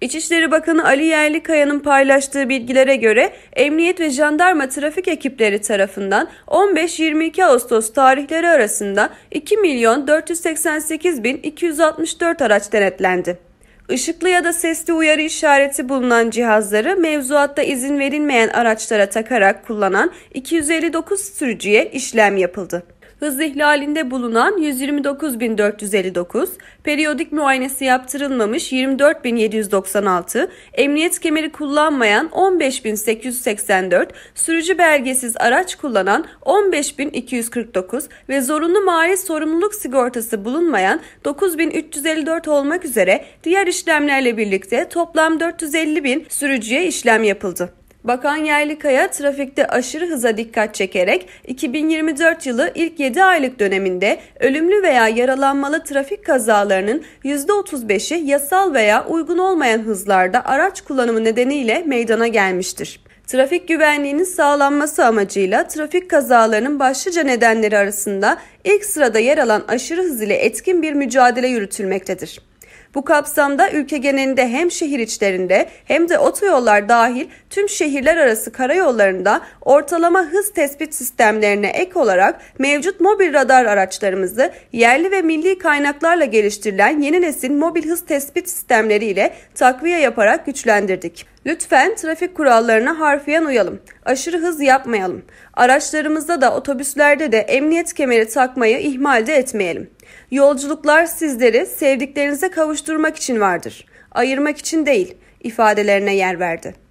İçişleri Bakanı Ali Yerlikaya'nın paylaştığı bilgilere göre emniyet ve jandarma trafik ekipleri tarafından 15-22 Ağustos tarihleri arasında 2 milyon 488 bin 264 araç denetlendi. Işıklı ya da sesli uyarı işareti bulunan cihazları mevzuatta izin verilmeyen araçlara takarak kullanan 259 sürücüye işlem yapıldı hız ihlalinde bulunan 129.459, periyodik muayenesi yaptırılmamış 24.796, emniyet kemeri kullanmayan 15.884, sürücü belgesiz araç kullanan 15.249 ve zorunlu mali sorumluluk sigortası bulunmayan 9.354 olmak üzere diğer işlemlerle birlikte toplam 450 bin sürücüye işlem yapıldı. Bakan Yerlikaya trafikte aşırı hıza dikkat çekerek 2024 yılı ilk 7 aylık döneminde ölümlü veya yaralanmalı trafik kazalarının %35'i yasal veya uygun olmayan hızlarda araç kullanımı nedeniyle meydana gelmiştir. Trafik güvenliğinin sağlanması amacıyla trafik kazalarının başlıca nedenleri arasında ilk sırada yer alan aşırı hız ile etkin bir mücadele yürütülmektedir. Bu kapsamda ülke genelinde hem şehir içlerinde hem de otoyollar dahil tüm şehirler arası karayollarında ortalama hız tespit sistemlerine ek olarak mevcut mobil radar araçlarımızı yerli ve milli kaynaklarla geliştirilen yeni nesil mobil hız tespit sistemleriyle takviye yaparak güçlendirdik. Lütfen trafik kurallarına harfiyen uyalım. Aşırı hız yapmayalım. Araçlarımızda da otobüslerde de emniyet kemeri takmayı ihmalde etmeyelim. Yolculuklar sizleri sevdiklerinize kavuşturmak için vardır. Ayırmak için değil ifadelerine yer verdi.